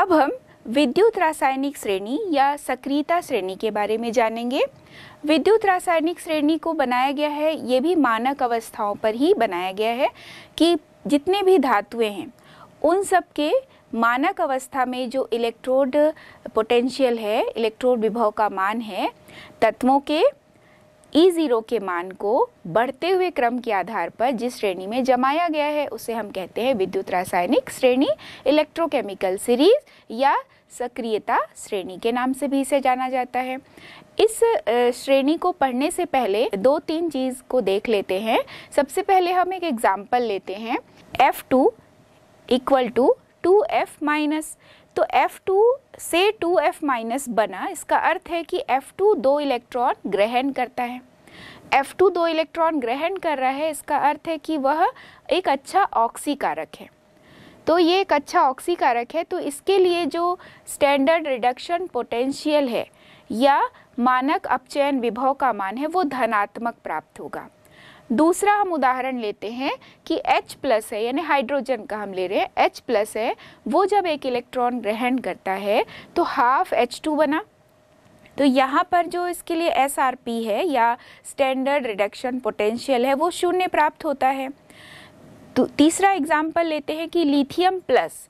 अब हम विद्युत रासायनिक श्रेणी या सक्रियता श्रेणी के बारे में जानेंगे विद्युत रासायनिक श्रेणी को बनाया गया है ये भी मानक अवस्थाओं पर ही बनाया गया है कि जितने भी धातुएं हैं उन सब के मानक अवस्था में जो इलेक्ट्रोड पोटेंशियल है इलेक्ट्रोड विभव का मान है तत्वों के ई e ज़ीरो के मान को बढ़ते हुए क्रम के आधार पर जिस श्रेणी में जमाया गया है उसे हम कहते हैं विद्युत रासायनिक श्रेणी इलेक्ट्रोकेमिकल सीरीज या सक्रियता श्रेणी के नाम से भी इसे जाना जाता है इस श्रेणी को पढ़ने से पहले दो तीन चीज़ को देख लेते हैं सबसे पहले हम एक एग्जाम्पल लेते हैं F two equal to two F minus तो F2 से 2F माइनस बना इसका अर्थ है कि F2 दो इलेक्ट्रॉन ग्रहण करता है F2 दो इलेक्ट्रॉन ग्रहण कर रहा है इसका अर्थ है कि वह एक अच्छा ऑक्सी कारक है तो ये एक अच्छा ऑक्सी कारक है तो इसके लिए जो स्टैंडर्ड रिडक्शन पोटेंशियल है या मानक अपचयन विभव का मान है वो धनात्मक प्राप्त होगा दूसरा हम उदाहरण लेते हैं कि H प्लस है यानी हाइड्रोजन का हम ले रहे हैं H प्लस है वो जब एक इलेक्ट्रॉन ग्रहण करता है तो हाफ एच टू बना तो यहाँ पर जो इसके लिए एस आर पी है या स्टैंडर्ड रिडक्शन पोटेंशियल है वो शून्य प्राप्त होता है तो तीसरा एग्जाम्पल लेते हैं कि लिथियम प्लस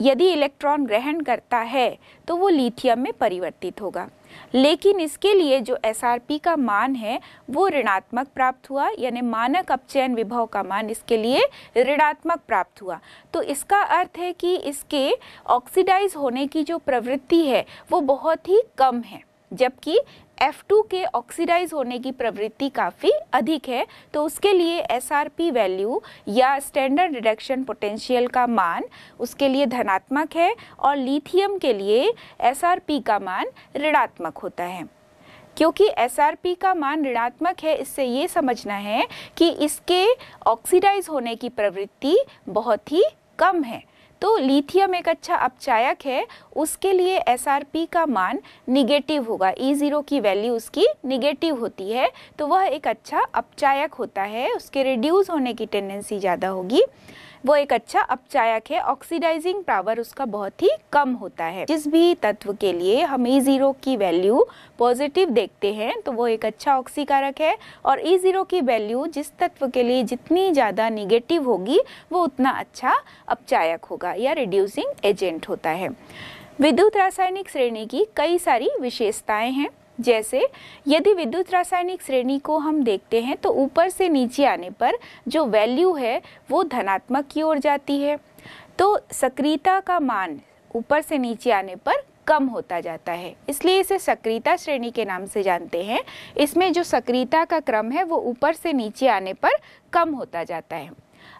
यदि इलेक्ट्रॉन ग्रहण करता है तो वो लिथियम में परिवर्तित होगा लेकिन इसके लिए जो एस का मान है वो ऋणात्मक प्राप्त हुआ यानी मानक अपचयन विभव का मान इसके लिए ऋणात्मक प्राप्त हुआ तो इसका अर्थ है कि इसके ऑक्सीडाइज होने की जो प्रवृत्ति है वो बहुत ही कम है जबकि F2 के ऑक्सीडाइज होने की प्रवृत्ति काफ़ी अधिक है तो उसके लिए एस वैल्यू या स्टैंडर्ड रिडक्शन पोटेंशियल का मान उसके लिए धनात्मक है और लिथियम के लिए एस का मान ऋणात्मक होता है क्योंकि एस का मान ऋणात्मक है इससे ये समझना है कि इसके ऑक्सीडाइज होने की प्रवृत्ति बहुत ही कम है तो लिथियम एक अच्छा अपचायक है उसके लिए एस का मान निगेटिव होगा ई e ज़ीरो की वैल्यू उसकी निगेटिव होती है तो वह एक अच्छा अपचायक होता है उसके रिड्यूस होने की टेंडेंसी ज़्यादा होगी वो एक अच्छा अपचायक है ऑक्सीडाइजिंग पावर उसका बहुत ही कम होता है जिस भी तत्व के लिए हम ई e जीरो की वैल्यू पॉजिटिव देखते हैं तो वो एक अच्छा ऑक्सीकारक है और ई e जीरो की वैल्यू जिस तत्व के लिए जितनी ज़्यादा निगेटिव होगी वो उतना अच्छा अपचायक होगा या रिड्यूसिंग एजेंट होता है विद्युत रासायनिक श्रेणी की कई सारी विशेषताएं हैं जैसे यदि विद्युत रासायनिक श्रेणी को हम देखते हैं तो ऊपर से नीचे आने पर जो वैल्यू है वो धनात्मक की ओर जाती है तो सक्रियता का मान ऊपर से नीचे आने पर कम होता जाता है इसलिए इसे सक्रियता श्रेणी के नाम से जानते हैं इसमें जो सक्रियता का क्रम है वो ऊपर से नीचे आने पर कम होता जाता है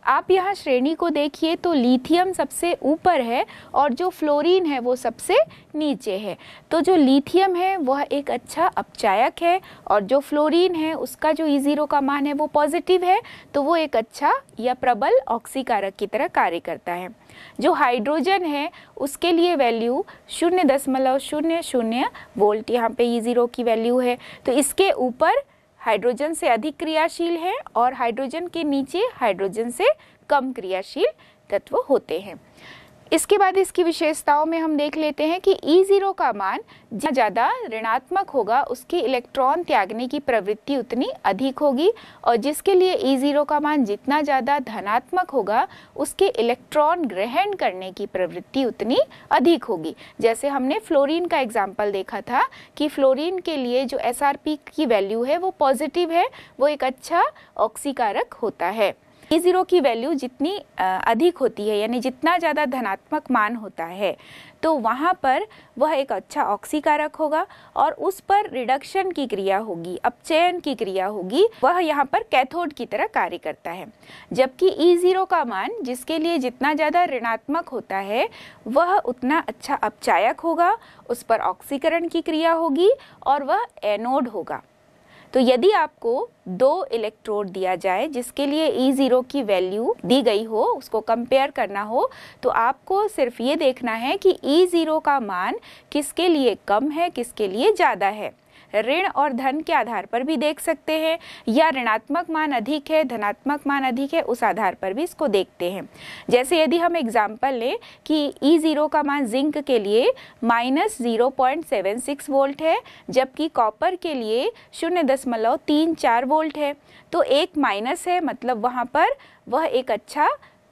आप यहाँ श्रेणी को देखिए तो लिथियम सबसे ऊपर है और जो फ्लोरीन है वो सबसे नीचे है तो जो लिथियम है वह एक अच्छा अपचायक है और जो फ्लोरीन है उसका जो ई e ज़ीरो का मान है वो पॉजिटिव है तो वो एक अच्छा या प्रबल ऑक्सीकारक की तरह कार्य करता है जो हाइड्रोजन है उसके लिए वैल्यू शून्य दशमलव शून्य शून्य वोल्ट यहाँ पे ई e ज़ीरो की वैल्यू है तो इसके ऊपर हाइड्रोजन से अधिक क्रियाशील है और हाइड्रोजन के नीचे हाइड्रोजन से कम क्रियाशील तत्व होते हैं इसके बाद इसकी विशेषताओं में हम देख लेते हैं कि ई e जीरो का मान जितना ज़्यादा ऋणात्मक होगा उसकी इलेक्ट्रॉन त्यागने की प्रवृत्ति उतनी अधिक होगी और जिसके लिए ई e जीरो का मान जितना ज़्यादा धनात्मक होगा उसके इलेक्ट्रॉन ग्रहण करने की प्रवृत्ति उतनी अधिक होगी जैसे हमने फ्लोरीन का एग्जाम्पल देखा था कि फ्लोरिन के लिए जो एस की वैल्यू है वो पॉजिटिव है वो एक अच्छा ऑक्सीकारक होता है ए ज़ीरो की वैल्यू जितनी अधिक होती है यानी जितना ज़्यादा धनात्मक मान होता है तो वहाँ पर वह एक अच्छा ऑक्सीकारक होगा और उस पर रिडक्शन की क्रिया होगी अपचयन की क्रिया होगी वह यहाँ पर कैथोड की तरह कार्य करता है जबकि ई e ज़ीरो का मान जिसके लिए जितना ज़्यादा ऋणात्मक होता है वह उतना अच्छा अपचायक होगा उस पर ऑक्सीकरण की क्रिया होगी और वह एनोड होगा तो यदि आपको दो इलेक्ट्रोड दिया जाए जिसके लिए ई e ज़ीरो की वैल्यू दी गई हो उसको कंपेयर करना हो तो आपको सिर्फ ये देखना है कि ई e ज़ीरो का मान किसके लिए कम है किसके लिए ज़्यादा है ऋण और धन के आधार पर भी देख सकते हैं या ऋणात्मक मान अधिक है धनात्मक मान अधिक है उस आधार पर भी इसको देखते हैं जैसे यदि हम एग्जाम्पल लें कि ई e ज़ीरो का मान जिंक के लिए minus zero point seven six volt है जबकि कॉपर के लिए शून्य दशमलव तीन चार वोल्ट है तो एक माइनस है मतलब वहाँ पर वह एक अच्छा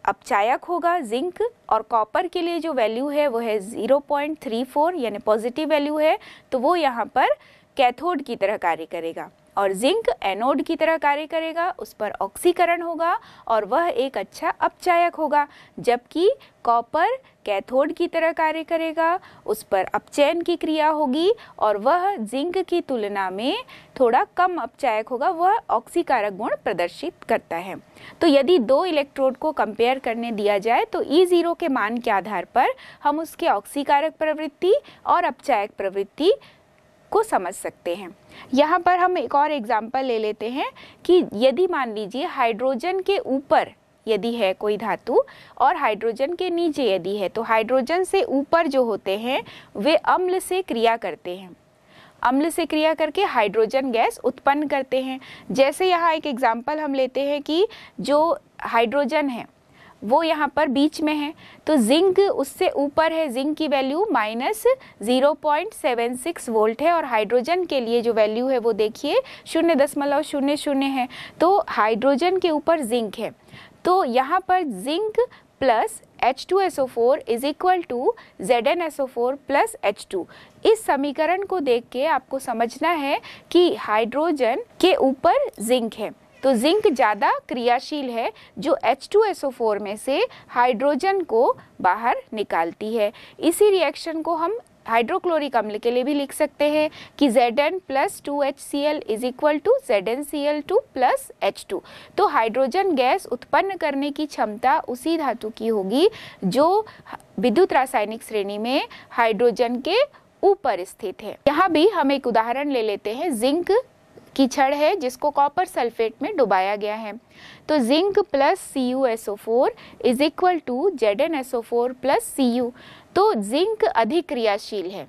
अपचायक होगा जिंक और कॉपर के लिए जो वैल्यू है वो है 0.34 यानी पॉजिटिव वैल्यू है तो वो यहाँ पर कैथोड की तरह कार्य करेगा और जिंक एनोड की तरह कार्य करेगा उस पर ऑक्सीकरण होगा और वह एक अच्छा अपचायक होगा जबकि कॉपर कैथोड की तरह कार्य करेगा उस पर अपचयन की क्रिया होगी और वह जिंक की तुलना में थोड़ा कम अपचायक होगा वह ऑक्सीकारक गुण प्रदर्शित करता है तो यदि दो इलेक्ट्रोड को कंपेयर करने दिया जाए तो ई e जीरो के मान के आधार पर हम उसके ऑक्सीकारक प्रवृत्ति और अपचायक प्रवृत्ति को समझ सकते हैं यहाँ पर हम एक और एग्जाम्पल ले लेते हैं कि यदि मान लीजिए हाइड्रोजन के ऊपर यदि है कोई धातु और हाइड्रोजन के नीचे यदि है तो हाइड्रोजन से ऊपर जो होते हैं वे अम्ल से क्रिया करते हैं अम्ल से क्रिया करके हाइड्रोजन गैस उत्पन्न करते हैं जैसे यहाँ एक एग्जाम्पल हम लेते हैं कि जो हाइड्रोजन है वो यहाँ पर बीच में है तो जिंक उससे ऊपर है जिंक की value minus zero point seven six volt है और हाइड्रोजन के लिए जो वैल्यू है वो देखिए शून्य दशमलव शून्य शून्य है तो हाइड्रोजन के ऊपर जिंक है तो यहाँ पर zinc plus H two S O four is equal to Z N S O four plus H two इस समीकरण को देख के आपको समझना है कि हाइड्रोजन के ऊपर जिंक है तो जिंक ज़्यादा क्रियाशील है जो H2SO4 में से हाइड्रोजन को बाहर निकालती है इसी रिएक्शन को हम हाइड्रोक्लोरिक अम्ल के लिए भी लिख सकते हैं कि Zn plus two H C L is equal to Z N C L two plus H two तो हाइड्रोजन गैस उत्पन्न करने की क्षमता उसी धातु की होगी जो विद्युत रासायनिक श्रेणी में हाइड्रोजन के ऊपर स्थित है यहाँ भी हम एक उदाहरण ले लेते हैं जिंक कीचड़ है जिसको कॉपर सल्फेट में डुबाया गया है तो zinc plus C U S O four is equal to Z N S O four plus C U तो जिंक अधिक क्रियाशील है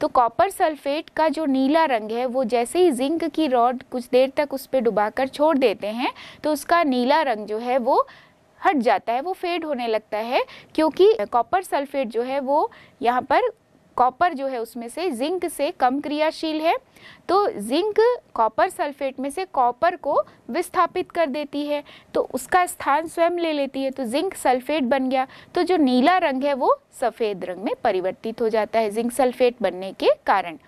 तो कॉपर सल्फेट का जो नीला रंग है वो जैसे ही जिंक की रॉड कुछ देर तक उस पर डुबाकर छोड़ देते हैं तो उसका नीला रंग जो है वो हट जाता है वो फेड होने लगता है क्योंकि कॉपर सल्फेट जो है वो यहाँ पर कॉपर जो है उसमें से जिंक से कम क्रियाशील है तो जिंक कॉपर सल्फेट में से कॉपर को विस्थापित कर देती है तो उसका स्थान स्वयं ले लेती है तो जिंक सल्फेट बन गया तो जो नीला रंग है वो सफ़ेद रंग में परिवर्तित हो जाता है जिंक सल्फेट बनने के कारण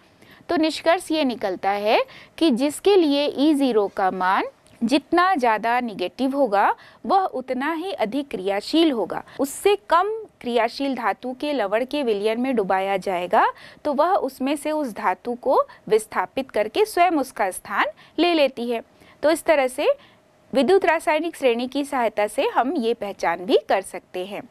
तो निष्कर्ष ये निकलता है कि जिसके लिए ई e ज़ीरो का मान जितना ज़्यादा निगेटिव होगा वह उतना ही अधिक क्रियाशील होगा उससे कम क्रियाशील धातु के लवण के विलियन में डुबाया जाएगा तो वह उसमें से उस धातु को विस्थापित करके स्वयं उसका स्थान ले लेती है तो इस तरह से विद्युत रासायनिक श्रेणी की सहायता से हम ये पहचान भी कर सकते हैं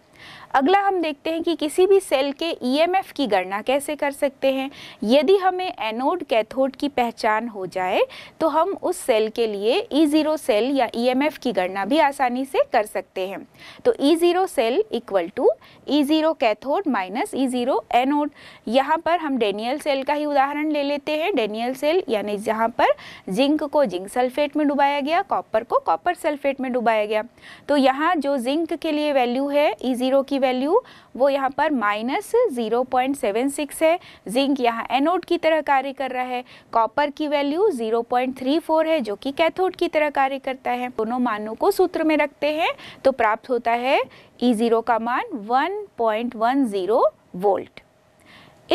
अगला हम देखते हैं कि किसी भी सेल के ईएमएफ e की गणना कैसे कर सकते हैं यदि हमें एनोड कैथोड की पहचान हो जाए तो हम उस सेल के लिए ई e ज़ीरो सेल या ईएमएफ e की गणना भी आसानी से कर सकते हैं तो E zero cell equal to E zero cathode minus E zero anode यहाँ पर हम डेनियल सेल का ही उदाहरण ले लेते हैं डेनियल सेल यानी जहाँ पर जिंक को जिंक सल्फेट में डुबाया गया कॉपर को कॉपर सल्फेट में डुबाया गया तो यहाँ जो जिंक के लिए वैल्यू है ई ज़ीरो की वैल्यू वो यहाँ पर minus zero point seven six है जिंक यहाँ एनोड की तरह कार्य कर रहा है कॉपर की value zero point three four है जो कि कैथोड की तरह कार्य करता है दोनों मानों को सूत्र में रखते हैं तो प्राप्त होता है ई e ज़ीरो का मान one point one zero volt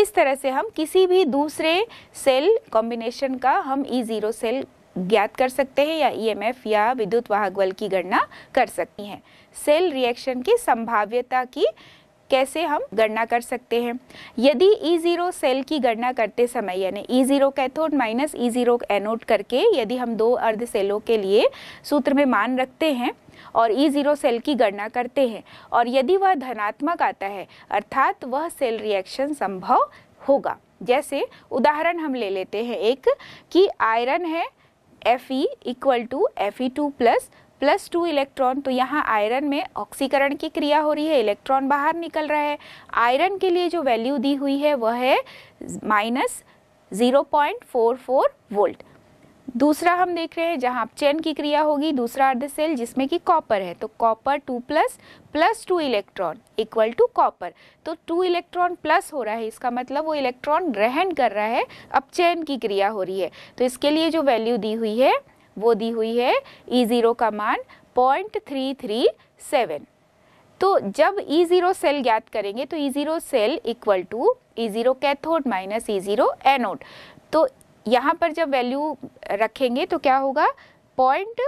इस तरह से हम किसी भी दूसरे सेल कॉम्बिनेशन का हम ई e ज़ीरो सेल ज्ञात कर सकते हैं या ईएमएफ e या विद्युत वाहक बल की गणना कर सकती हैं सेल रिएक्शन की संभाव्यता की कैसे हम गणना कर सकते हैं यदि ई e ज़ीरो सेल की गणना करते समय यानी E e zero cathode minus E e zero anode करके यदि हम दो अर्ध सेलों के लिए सूत्र में मान रखते हैं और ई ज़ीरो सेल की गणना करते हैं और यदि वह धनात्मक आता है अर्थात वह सेल रिएक्शन संभव होगा जैसे उदाहरण हम ले लेते हैं एक कि आयरन है Fe equal to F E two plus plus two electron तो यहाँ आयरन में ऑक्सीकरण की क्रिया हो रही है इलेक्ट्रॉन बाहर निकल रहा है आयरन के लिए जो वैल्यू दी हुई है वह है minus zero point four four volt दूसरा हम देख रहे हैं जहाँ चैन की क्रिया होगी दूसरा अर्ध सेल जिसमें कि कॉपर है तो copper two plus plus two electron equal to copper तो टू इलेक्ट्रॉन प्लस हो रहा है इसका मतलब वो इलेक्ट्रॉन ग्रहण कर रहा है अब चैन की क्रिया हो रही है तो इसके लिए जो वैल्यू दी हुई है वो दी हुई है ई ज़ीरो का मान पॉइंट थ्री थ्री सेवन तो जब ई ज़ीरो सेल ज्ञात करेंगे तो E zero cell equal to E zero cathode minus E zero anode तो यहाँ पर जब वैल्यू रखेंगे तो क्या होगा पॉइंट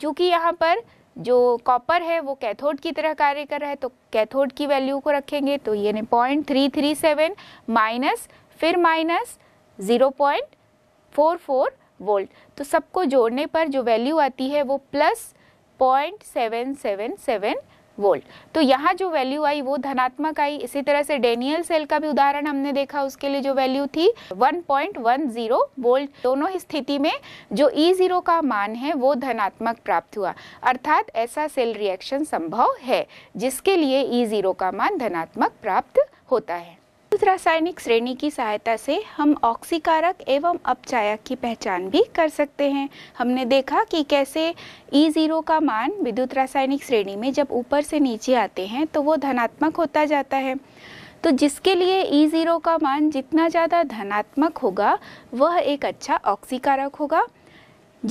चूँकि यहाँ पर जो कॉपर है वो कैथोड की तरह कार्य कर रहा है तो कैथोड की वैल्यू को रखेंगे तो ये point three three seven minus फिर minus zero point four four volt तो सबको जोड़ने पर जो वैल्यू आती है वो plus point seven seven seven volt तो यहाँ जो वैल्यू आई वो धनात्मक आई इसी तरह से डेनियल सेल का भी उदाहरण हमने देखा उसके लिए जो वैल्यू थी 1.10 वोल्ट दोनों ही स्थिति में जो E0 का मान है वो धनात्मक प्राप्त हुआ अर्थात ऐसा सेल रिएक्शन संभव है जिसके लिए E0 का मान धनात्मक प्राप्त होता है विद्युत रासायनिक श्रेणी की सहायता से हम ऑक्सीकारक एवं अपचायक की पहचान भी कर सकते हैं हमने देखा कि कैसे ई e ज़ीरो का मान विद्युत रासायनिक श्रेणी में जब ऊपर से नीचे आते हैं तो वो धनात्मक होता जाता है तो जिसके लिए ई e ज़ीरो का मान जितना ज़्यादा धनात्मक होगा वह एक अच्छा ऑक्सीकारक होगा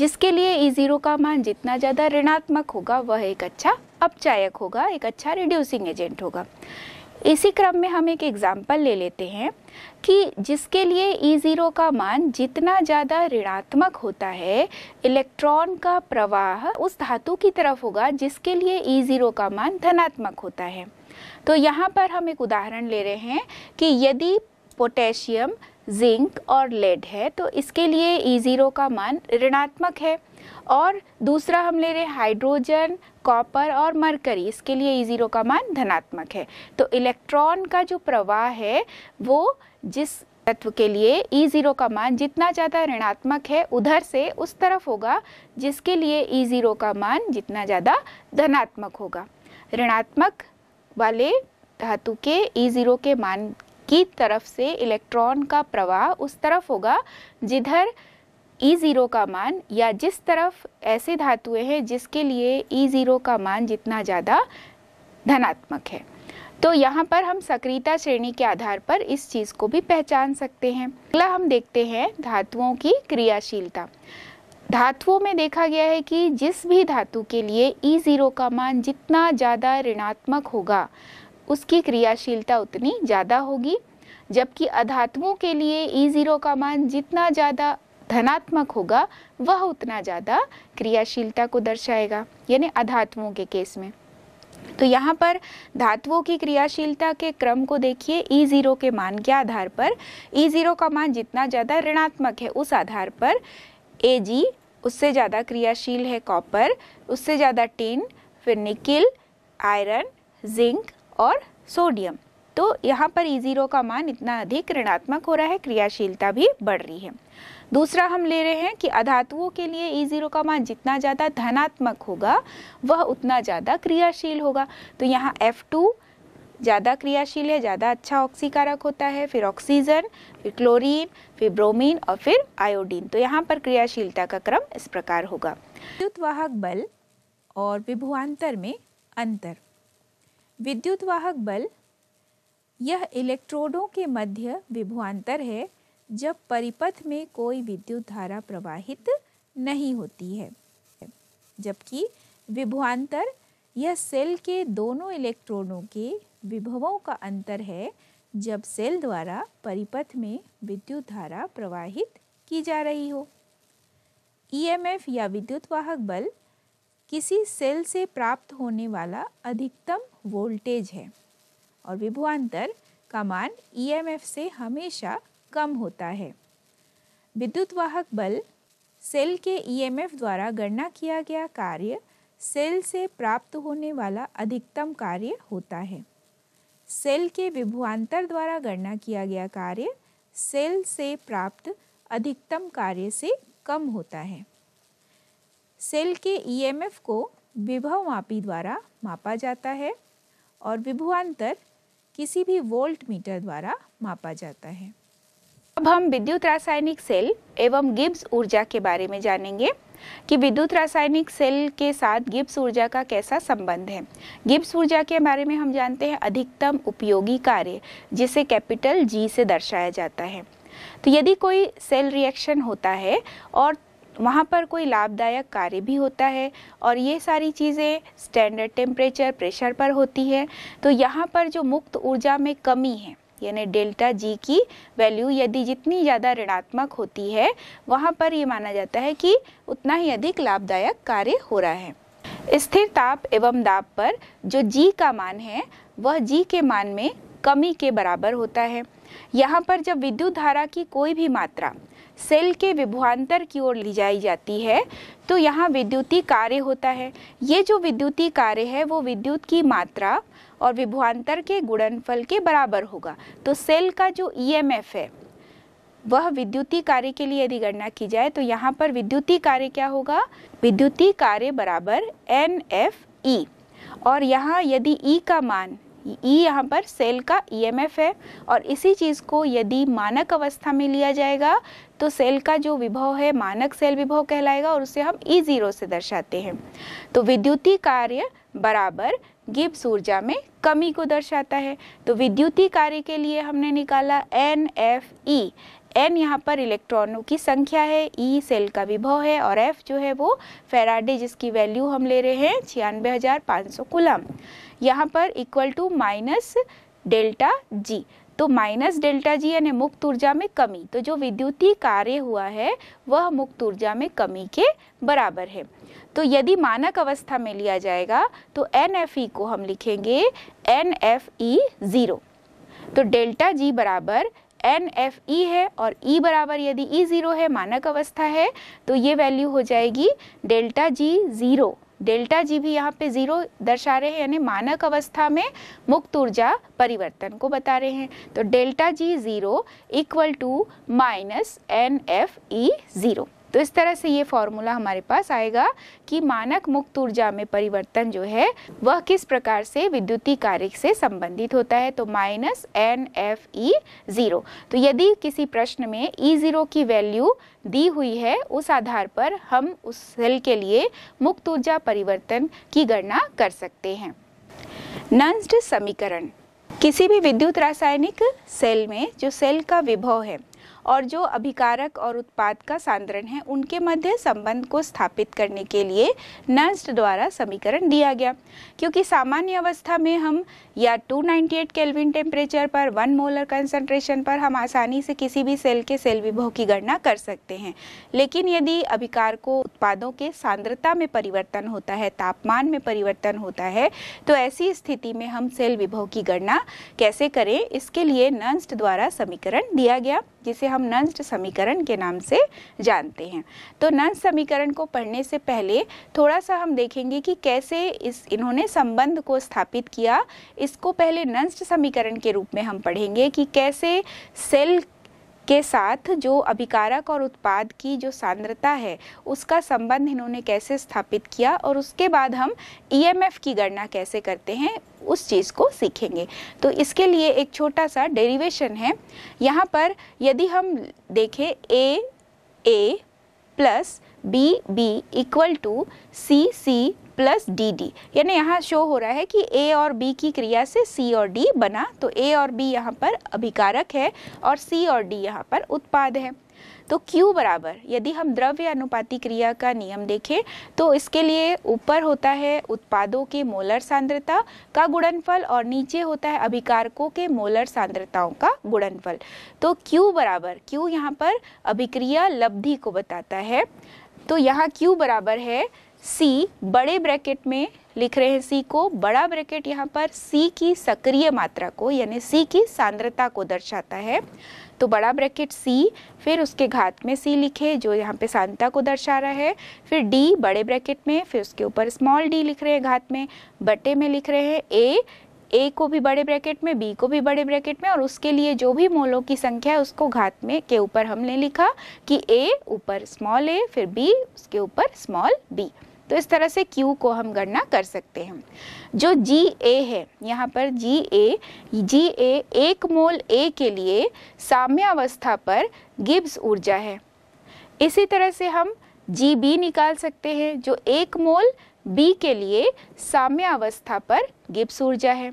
जिसके लिए ई e ज़ीरो का मान जितना ज़्यादा ऋणात्मक होगा वह एक अच्छा अपचायक होगा एक अच्छा रिड्यूसिंग एजेंट होगा इसी क्रम में हम एक एग्जाम्पल ले लेते हैं कि जिसके लिए ई e ज़ीरो का मान जितना ज़्यादा ऋणात्मक होता है इलेक्ट्रॉन का प्रवाह उस धातु की तरफ होगा जिसके लिए ई e ज़ीरो का मान धनात्मक होता है तो यहाँ पर हम एक उदाहरण ले रहे हैं कि यदि पोटेशियम जिंक और लेड है तो इसके लिए ई e ज़ीरो का मान ऋणात्मक है और दूसरा हम ले रहे हैं हाइड्रोजन कॉपर और मरकरी इसके लिए ई e ज़ीरो का मान धनात्मक है तो इलेक्ट्रॉन का जो प्रवाह है वो जिस तत्व के लिए ई e ज़ीरो का मान जितना ज़्यादा ऋणात्मक है उधर से उस तरफ होगा जिसके लिए ई e ज़ीरो का मान जितना ज़्यादा धनात्मक होगा ऋणात्मक वाले धातु के ई ज़ीरो के मान की तरफ से इलेक्ट्रॉन का प्रवाह उस तरफ होगा जिधर ई e ज़ीरो का मान या जिस तरफ ऐसे धातुएं हैं जिसके लिए ई e ज़ीरो का मान जितना ज़्यादा धनात्मक है तो यहाँ पर हम सक्रियता श्रेणी के आधार पर इस चीज़ को भी पहचान सकते हैं अगला हम देखते हैं धातुओं की क्रियाशीलता धातुओं में देखा गया है कि जिस भी धातु के लिए ई e ज़ीरो का मान जितना ज़्यादा ऋणात्मक होगा उसकी क्रियाशीलता उतनी ज़्यादा होगी जबकि अधातुओं के लिए ई ज़ीरो का मान जितना ज़्यादा धनात्मक होगा वह उतना ज़्यादा क्रियाशीलता को दर्शाएगा यानी अधातुओं के केस में तो यहाँ पर धातुओं की क्रियाशीलता के क्रम को देखिए ई ज़ीरो के मान के आधार पर ई ज़ीरो का मान जितना ज़्यादा ऋणात्मक है उस आधार पर ए जी उससे ज़्यादा क्रियाशील है कॉपर उससे ज़्यादा टिन फिर निकिल आयरन जिंक और सोडियम तो यहाँ पर ई ज़ीरो का मान इतना अधिक ऋणात्मक हो रहा है क्रियाशीलता भी बढ़ रही है दूसरा हम ले रहे हैं कि अधातुओं के लिए ई जीरो का मान जितना ज़्यादा धनात्मक होगा वह उतना ज़्यादा क्रियाशील होगा तो यहाँ एफ टू ज़्यादा क्रियाशील है ज़्यादा अच्छा ऑक्सीकारक होता है फिर ऑक्सीजन फिर क्लोरीन फिर ब्रोमीन और फिर आयोडीन तो यहाँ पर क्रियाशीलता का क्रम इस प्रकार होगा विद्युत वाहक बल और विभुआंतर में अंतर विद्युत वाहक बल यह इलेक्ट्रोडों के मध्य विभुआंतर है जब परिपथ में कोई विद्युत धारा प्रवाहित नहीं होती है जबकि विभवांतर यह सेल के दोनों इलेक्ट्रॉनों के विभवों का अंतर है जब सेल द्वारा परिपथ में विद्युत धारा प्रवाहित की जा रही हो ईएमएफ e या विद्युत वाहक बल किसी सेल से प्राप्त होने वाला अधिकतम वोल्टेज है और विभवांतर का मान ईएमएफ e से हमेशा कम होता है विद्युत वाहक बल सेल के ईएमएफ e द्वारा गणना किया गया कार्य सेल से प्राप्त होने वाला अधिकतम कार्य होता है सेल के विभुआंतर द्वारा गणना किया गया कार्य सेल से प्राप्त अधिकतम कार्य से कम होता है सेल के ईएमएफ e को विभव मापी द्वारा मापा जाता है और विभुआंतर किसी भी वोल्ट मीटर द्वारा मापा जाता है अब हम विद्युत रासायनिक सेल एवं गिब्स ऊर्जा के बारे में जानेंगे कि विद्युत रासायनिक सेल के साथ गिब्स ऊर्जा का कैसा संबंध है गिब्स ऊर्जा के बारे में हम जानते हैं अधिकतम उपयोगी कार्य जिसे कैपिटल जी से दर्शाया जाता है तो यदि कोई सेल रिएक्शन होता है और वहाँ पर कोई लाभदायक कार्य भी होता है और ये सारी चीज़ें स्टैंडर्ड टेम्परेचर प्रेशर पर होती है तो यहाँ पर जो मुक्त ऊर्जा में कमी है यानी डेल्टा जी की वैल्यू यदि जितनी ज़्यादा ऋणात्मक होती है वहाँ पर ये माना जाता है कि उतना ही अधिक लाभदायक कार्य हो रहा है स्थिर ताप एवं दाब पर जो जी का मान है वह जी के मान में कमी के बराबर होता है यहाँ पर जब विद्युत धारा की कोई भी मात्रा सेल के विभुआंतर की ओर ली जाई जाती है तो यहाँ विद्युती कार्य होता है ये जो विद्युती कार्य है वो विद्युत की मात्रा और विभुआंतर के गुणनफल के बराबर होगा तो सेल का जो ईएमएफ e है वह विद्युती कार्य के लिए यदि गणना की जाए तो यहाँ पर विद्युती कार्य क्या होगा विद्युती कार्य बराबर एन एफ ई और यहाँ यदि ई e का मान ई e यहाँ पर सेल का ईएमएफ है और इसी चीज़ को यदि मानक अवस्था में लिया जाएगा तो सेल का जो विभव है मानक सेल विभव कहलाएगा और उसे हम ई e जीरो से दर्शाते हैं तो विद्युतीय कार्य बराबर गिब्स ऊर्जा में कमी को दर्शाता है तो विद्युतीय कार्य के लिए हमने निकाला एन एफ ई एन यहाँ पर इलेक्ट्रॉनों की संख्या है ई e सेल का विभव है और एफ जो है वो फेराडे जिसकी वैल्यू हम ले रहे हैं छियानवे हज़ार पाँच सौ कुलम यहाँ पर equal to minus delta G तो माइनस डेल्टा जी यानी मुक्त ऊर्जा में कमी तो जो विद्युतीय कार्य हुआ है वह मुक्त ऊर्जा में कमी के बराबर है तो यदि मानक अवस्था में लिया जाएगा तो एन एफ ई को हम लिखेंगे एन एफ ई ज़ीरो तो डेल्टा जी बराबर एन एफ ई है और ई e बराबर यदि ई e ज़ीरो है मानक अवस्था है तो ये वैल्यू हो जाएगी delta G zero delta G भी यहाँ पे जीरो दर्शा रहे हैं यानी मानक अवस्था में मुक्त ऊर्जा परिवर्तन को बता रहे हैं तो delta G zero equal to minus N F E zero तो इस तरह से ये फॉर्मूला हमारे पास आएगा कि मानक मुक्त ऊर्जा में परिवर्तन जो है वह किस प्रकार से विद्युतीय कार्य से संबंधित होता है तो minus N F E zero तो यदि किसी प्रश्न में ई e ज़ीरो की वैल्यू दी हुई है उस आधार पर हम उस सेल के लिए मुक्त ऊर्जा परिवर्तन की गणना कर सकते हैं नंस्ड समीकरण किसी भी विद्युत रासायनिक सेल में जो सेल का विभव है और जो अभिकारक और उत्पाद का सांद्रण है उनके मध्य संबंध को स्थापित करने के लिए नर्स्ट द्वारा समीकरण दिया गया क्योंकि सामान्य अवस्था में हम या 298 केल्विन टेम्परेचर पर वन मोलर कंसनट्रेशन पर हम आसानी से किसी भी सेल के सेल विभव की गणना कर सकते हैं लेकिन यदि अभिकार को उत्पादों के सांद्रता में परिवर्तन होता है तापमान में परिवर्तन होता है तो ऐसी स्थिति में हम सेल विभव की गणना कैसे करें इसके लिए नस्ट द्वारा समीकरण दिया गया जिसे हम हम नंस्ट समीकरण के नाम से जानते हैं तो नंस्ट समीकरण को पढ़ने से पहले थोड़ा सा हम देखेंगे कि कैसे इस इन्होंने संबंध को स्थापित किया इसको पहले नंस्ट समीकरण के रूप में हम पढ़ेंगे कि कैसे सेल के साथ जो अभिकारक और उत्पाद की जो सांद्रता है उसका संबंध इन्होंने कैसे स्थापित किया और उसके बाद हम ईएमएफ e की गणना कैसे करते हैं उस चीज़ को सीखेंगे तो इसके लिए एक छोटा सा डेरिवेशन है यहाँ पर यदि हम देखें A A plus B B equal to C C plus D D यानी यहाँ शो हो रहा है कि ए और बी की क्रिया से सी और डी बना तो ए और बी यहाँ पर अभिकारक है और सी और डी यहाँ पर उत्पाद है तो Q बराबर यदि हम द्रव्य अनुपाती क्रिया का नियम देखें तो इसके लिए ऊपर होता है उत्पादों के मोलर सांद्रता का गुणनफल और नीचे होता है अभिकारकों के मोलर सांद्रताओं का गुणनफल तो Q बराबर Q यहाँ पर अभिक्रिया लब्धि को बताता है तो यहाँ Q बराबर है सी बड़े ब्रैकेट में लिख रहे हैं सी को बड़ा ब्रैकेट यहाँ पर सी की सक्रिय मात्रा को यानी सी की सांद्रता को दर्शाता है तो बड़ा ब्रैकेट सी फिर उसके घात में सी लिखे जो यहाँ पे सांद्रता को दर्शा रहा है फिर डी बड़े ब्रैकेट में फिर उसके ऊपर स्मॉल डी लिख रहे हैं घात में बटे में लिख रहे हैं ए ए को भी बड़े ब्रैकेट में बी को भी बड़े ब्रैकेट में और उसके लिए जो भी मोलों की संख्या है उसको घात में के ऊपर हमने लिखा कि ए ऊपर स्मॉल ए फिर बी उसके ऊपर स्मॉल बी तो इस तरह से क्यू को हम गणना कर सकते हैं जो जी ए है यहाँ पर जी ए जी ए एक मोल ए के लिए साम्यावस्था पर गिब्स ऊर्जा है इसी तरह से हम जी बी निकाल सकते हैं जो एक मोल बी के लिए साम्यावस्था पर गिब्स ऊर्जा है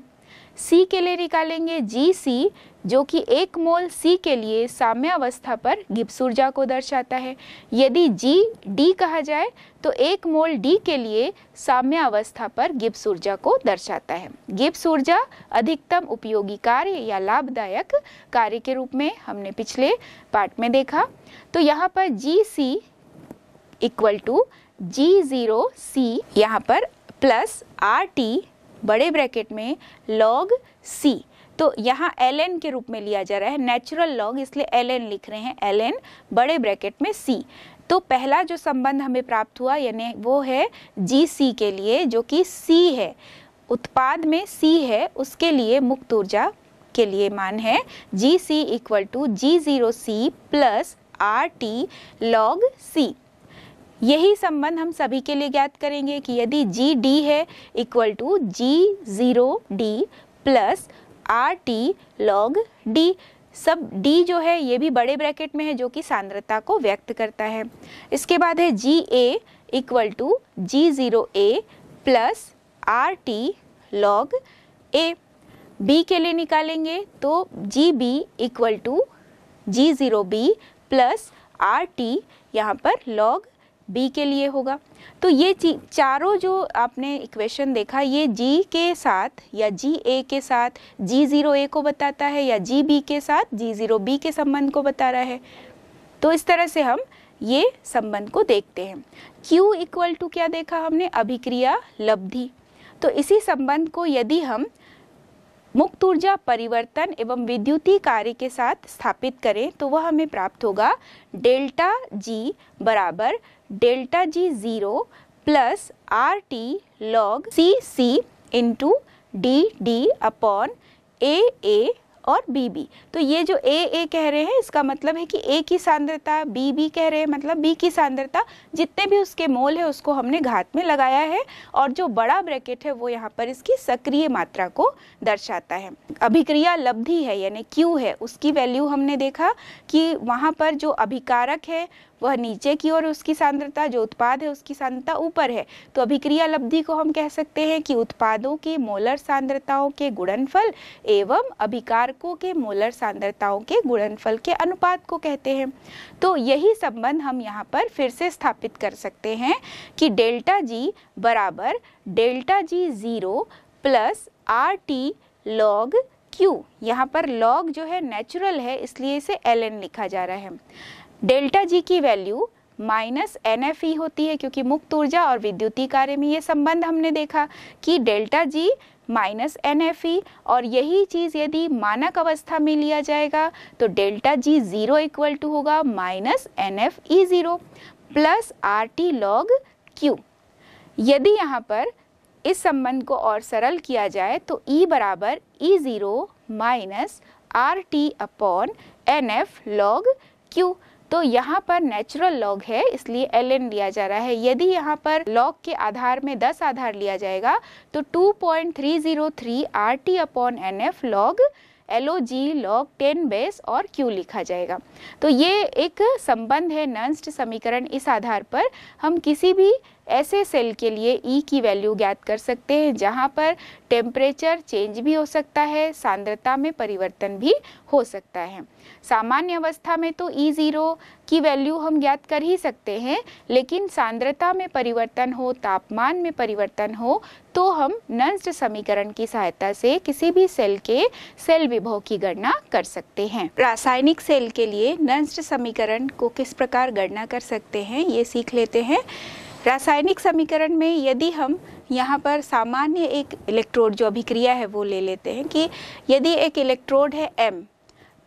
सी के लिए निकालेंगे जी सी जो कि एक मोल सी के लिए साम्यावस्था पर गिप्स ऊर्जा को दर्शाता है यदि जी डी कहा जाए तो एक मोल डी के लिए साम्यावस्था पर गिप्स ऊर्जा को दर्शाता है गिप्स ऊर्जा अधिकतम उपयोगी कार्य या लाभदायक कार्य के रूप में हमने पिछले पार्ट में देखा तो यहाँ पर G C equal to G zero C यहाँ पर प्लस आर टी बड़े ब्रैकेट में लॉग सी तो यहाँ एल के रूप में लिया जा रहा है नेचुरल लॉग इसलिए एल लिख रहे हैं एल बड़े ब्रैकेट में सी तो पहला जो संबंध हमें प्राप्त हुआ यानी वो है जी सी के लिए जो कि सी है उत्पाद में सी है उसके लिए मुक्त ऊर्जा के लिए मान है G C equal to G zero C plus R T log C यही संबंध हम सभी के लिए ज्ञात करेंगे कि यदि जी डी है equal to G zero D plus R T log D सब डी जो है ये भी बड़े ब्रैकेट में है जो कि सांद्रता को व्यक्त करता है इसके बाद है G A equal to G zero A plus R T log A B के लिए निकालेंगे तो G B equal to G zero B plus R T यहाँ पर लॉग बी के लिए होगा तो ये चारों जो आपने इक्वेशन देखा ये जी के साथ या जी ए के साथ जी ज़ीरो ए को बताता है या जी बी के साथ जी ज़ीरो बी के संबंध को बता रहा है तो इस तरह से हम ये संबंध को देखते हैं Q इक्वल टू क्या देखा हमने अभिक्रिया लब्धि तो इसी संबंध को यदि हम मुक्त ऊर्जा परिवर्तन एवं विद्युतीय कार्य के साथ स्थापित करें तो वह हमें प्राप्त होगा डेल्टा जी बराबर delta G zero plus R T log C C into D D upon A A और बी बी तो ये जो ए ए कह रहे हैं इसका मतलब है कि ए की सांद्रता बी बी कह रहे हैं मतलब बी की सांद्रता जितने भी उसके मोल है उसको हमने घात में लगाया है और जो बड़ा ब्रैकेट है वो यहाँ पर इसकी सक्रिय मात्रा को दर्शाता है अभिक्रिया लब्धि है यानी क्यू है उसकी वैल्यू हमने देखा कि वहाँ पर जो अभिकारक है वह नीचे की ओर उसकी सांद्रता जो उत्पाद है उसकी सांद्रता ऊपर है तो अभिक्रिया लब्धि को हम कह सकते हैं कि उत्पादों के मोलर सांद्रताओं के गुणनफल एवं अभिकारकों के मोलर सांद्रताओं के गुणनफल के अनुपात को कहते हैं तो यही संबंध हम यहाँ पर फिर से स्थापित कर सकते हैं कि डेल्टा जी बराबर delta G zero plus R T log Q यहाँ पर लॉग जो है नेचुरल है इसलिए इसे एल लिखा जा रहा है डेल्टा जी की value minus N F E होती है क्योंकि मुक्त ऊर्जा और विद्युतीय कार्य में ये संबंध हमने देखा कि delta G minus N F E और यही चीज़ यदि मानक अवस्था में लिया जाएगा तो delta G zero equal to होगा minus N F E zero plus R T log Q यदि यहाँ पर इस संबंध को और सरल किया जाए तो E बराबर E e zero minus R T upon N F log Q तो यहाँ पर नेचुरल लॉग है इसलिए एल एन लिया जा रहा है यदि यहाँ पर लॉग के आधार में दस आधार लिया जाएगा तो two point three zero three R T upon N F log L O G log ten base और क्यू लिखा जाएगा तो ये एक संबंध है नंस्ट समीकरण इस आधार पर हम किसी भी ऐसे सेल के लिए ई e की वैल्यू ज्ञात कर सकते हैं जहाँ पर टेम्परेचर चेंज भी हो सकता है सांद्रता में परिवर्तन भी हो सकता है सामान्य अवस्था में तो ई e ज़ीरो की वैल्यू हम ज्ञात कर ही सकते हैं लेकिन सांद्रता में परिवर्तन हो तापमान में परिवर्तन हो तो हम नष्ट समीकरण की सहायता से किसी भी सेल के सेल विभव की गणना कर सकते हैं रासायनिक सेल के लिए नष्ट समीकरण को किस प्रकार गणना कर सकते हैं ये सीख लेते हैं रासायनिक समीकरण में यदि हम यहाँ पर सामान्य एक इलेक्ट्रोड जो अभिक्रिया है वो ले लेते हैं कि यदि एक इलेक्ट्रोड है एम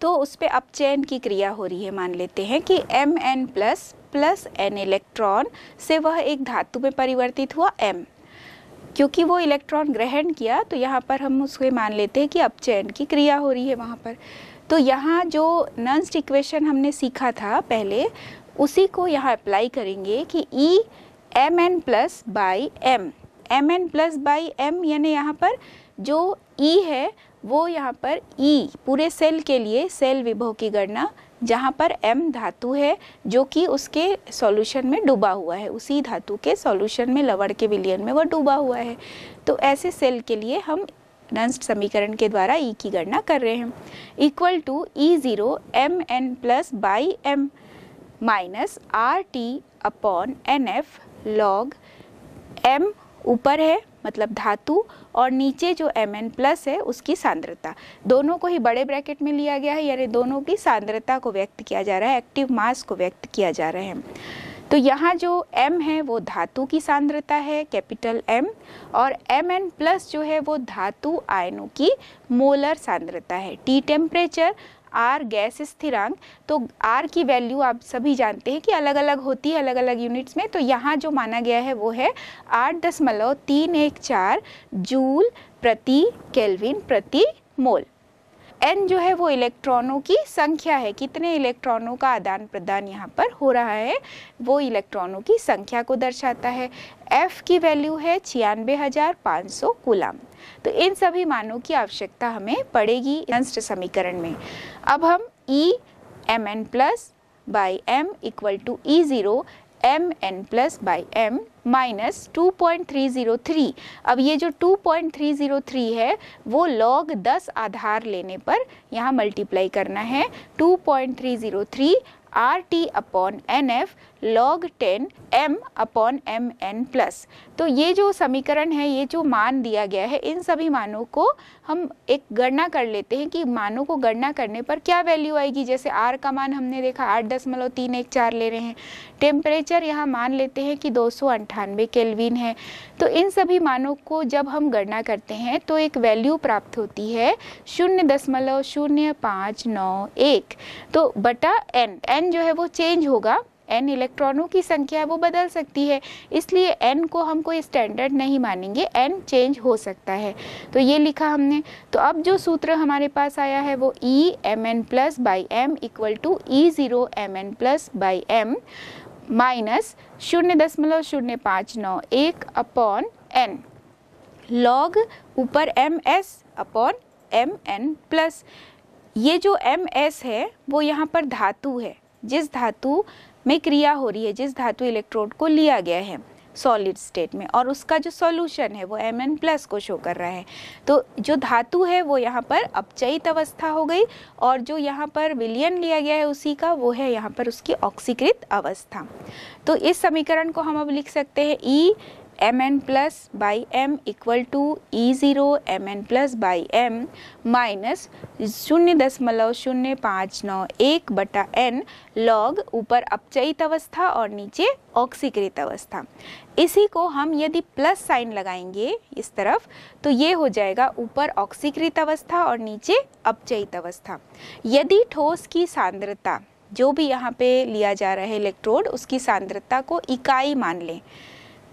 तो उस पर अपचयन की क्रिया हो रही है मान लेते हैं कि M N plus plus N electron से वह एक धातु में परिवर्तित हुआ एम क्योंकि वो इलेक्ट्रॉन ग्रहण किया तो यहाँ पर हम उसको मान लेते हैं कि अपचयन की क्रिया हो रही है वहाँ पर तो यहाँ जो नंस्ट इक्वेशन हमने सीखा था पहले उसी को यहाँ अप्लाई करेंगे कि E e M N plus by M M N plus by M यानी यहाँ पर जो ई e है वो यहाँ पर ई e, पूरे सेल के लिए सेल विभव की गणना जहाँ पर M धातु है जो कि उसके सॉल्यूशन में डूबा हुआ है उसी धातु के सॉल्यूशन में लवण के विलियन में वह डूबा हुआ है तो ऐसे सेल के लिए हम नंस्ट समीकरण के द्वारा ई e की गणना कर रहे हैं equal to E zero M N plus by M minus R T upon N F log M ऊपर है मतलब धातु और नीचे जो एम एन प्लस है उसकी सांद्रता दोनों को ही बड़े ब्रैकेट में लिया गया है यानी दोनों की सांद्रता को व्यक्त किया जा रहा है एक्टिव मास को व्यक्त किया जा रहा है तो यहाँ जो m है वो धातु की सांद्रता है कैपिटल M और एम एन प्लस जो है वो धातु आयनों की मोलर सांद्रता है टी टेम्परेचर आर गैस स्थिरांक तो आर की वैल्यू आप सभी जानते हैं कि अलग अलग होती है अलग अलग यूनिट्स में तो यहाँ जो माना गया है वो है आठ दशमलव तीन एक चार जूल प्रति केल्विन प्रति मोल एन जो है वो इलेक्ट्रॉनों की संख्या है कितने इलेक्ट्रॉनों का आदान प्रदान यहाँ पर हो रहा है वो इलेक्ट्रॉनों की संख्या को दर्शाता है एफ की वैल्यू है छियानवे हज़ार पाँच सौ कुलम तो इन सभी मानों की आवश्यकता हमें पड़ेगी अंश समीकरण में अब हम E M N plus by M equal to E zero M N plus by M minus two point three zero three अब ये जो two point three zero three है वो लॉग दस आधार लेने पर यहाँ मल्टीप्लाई करना है two point three zero three R T upon N F log ten M upon M N plus तो ये जो समीकरण है ये जो मान दिया गया है इन सभी मानों को हम एक गणना कर लेते हैं कि मानों को गणना करने पर क्या वैल्यू आएगी जैसे आर का मान हमने देखा आठ दशमलव तीन एक चार ले रहे हैं टेम्परेचर यहाँ मान लेते हैं कि दो सौ अंठानवे केलविन है तो इन सभी मानों को जब हम गणना करते हैं तो एक वैल्यू प्राप्त होती है शून्य दशमलव शून्य पाँच नौ एक तो बटा एन एन जो है वो चेंज होगा एन इलेक्ट्रॉनों की संख्या है वो बदल सकती है इसलिए एन को हम कोई स्टैंडर्ड नहीं मानेंगे एन चेंज हो सकता है तो ये लिखा हमने तो अब जो सूत्र हमारे पास आया है वो E M N plus by M equal to E zero M N plus by M minus शून्य दशमलव शून्य पाँच नौ एक अपॉन एन लॉग ऊपर M S upon M N plus ये जो एम एस है वो यहाँ पर धातु है जिस धातु में क्रिया हो रही है जिस धातु इलेक्ट्रोड को लिया गया है सॉलिड स्टेट में और उसका जो सॉल्यूशन है वो एम एन प्लस को शो कर रहा है तो जो धातु है वो यहाँ पर अपचयित अवस्था हो गई और जो यहाँ पर विलियन लिया गया है उसी का वो है यहाँ पर उसकी ऑक्सीकृत अवस्था तो इस समीकरण को हम अब लिख सकते हैं E e M N plus by M equal to E zero M N plus by M minus शून्य दशमलव शून्य पाँच नौ एक बटा एन लॉग ऊपर अपचयित अवस्था और नीचे ऑक्सीकृत अवस्था इसी को हम यदि प्लस साइन लगाएंगे इस तरफ तो ये हो जाएगा ऊपर ऑक्सीकृत अवस्था और नीचे अपचयित अवस्था यदि ठोस की सांद्रता जो भी यहाँ पे लिया जा रहा है इलेक्ट्रोड उसकी सांद्रता को इकाई मान लें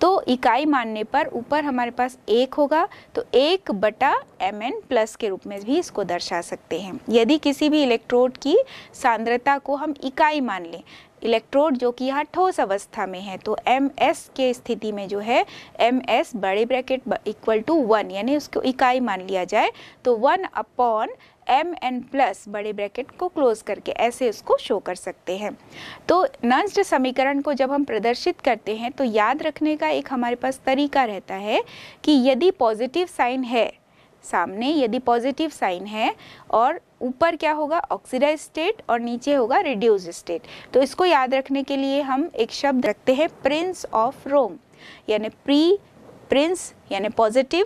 तो इकाई मानने पर ऊपर हमारे पास एक होगा तो एक बटा एम एन प्लस के रूप में भी इसको दर्शा सकते हैं यदि किसी भी इलेक्ट्रोड की सांद्रता को हम इकाई मान लें इलेक्ट्रोड जो कि यहाँ ठोस अवस्था में है तो एम एस के स्थिति में जो है एम एस बड़े ब्रैकेट इक्वल टू वन यानी उसको इकाई मान लिया जाए तो one upon M N plus बड़े ब्रैकेट को क्लोज करके ऐसे उसको शो कर सकते हैं तो नंस्ड समीकरण को जब हम प्रदर्शित करते हैं तो याद रखने का एक हमारे पास तरीका रहता है कि यदि पॉजिटिव साइन है सामने यदि पॉजिटिव साइन है और ऊपर क्या होगा ऑक्सीडाइज स्टेट और नीचे होगा रिड्यूज स्टेट तो इसको याद रखने के लिए हम एक शब्द रखते हैं प्रिंस ऑफ रोम यानी प्री प्रिंस यानी पॉजिटिव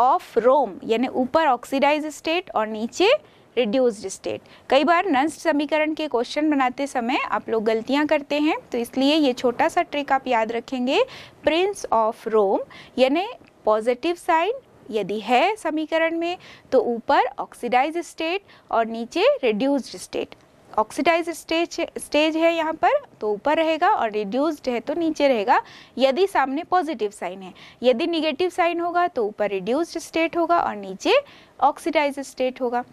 ऑफ रोम यानी ऊपर ऑक्सीडाइज स्टेट और नीचे रिड्यूस्ड स्टेट कई बार नंस्ट समीकरण के क्वेश्चन बनाते समय आप लोग गलतियां करते हैं तो इसलिए ये छोटा सा ट्रिक आप याद रखेंगे प्रिंस ऑफ रोम यानी पॉजिटिव साइन यदि है समीकरण में तो ऊपर ऑक्सीडाइज स्टेट और नीचे reduced state oxidize stage stage है यहाँ पर तो ऊपर रहेगा और रिड्यूस्ड है तो नीचे रहेगा यदि सामने पॉजिटिव साइन है यदि निगेटिव साइन होगा तो ऊपर रिड्यूस्ड स्टेट होगा और नीचे ऑक्सीडाइज स्टेट होगा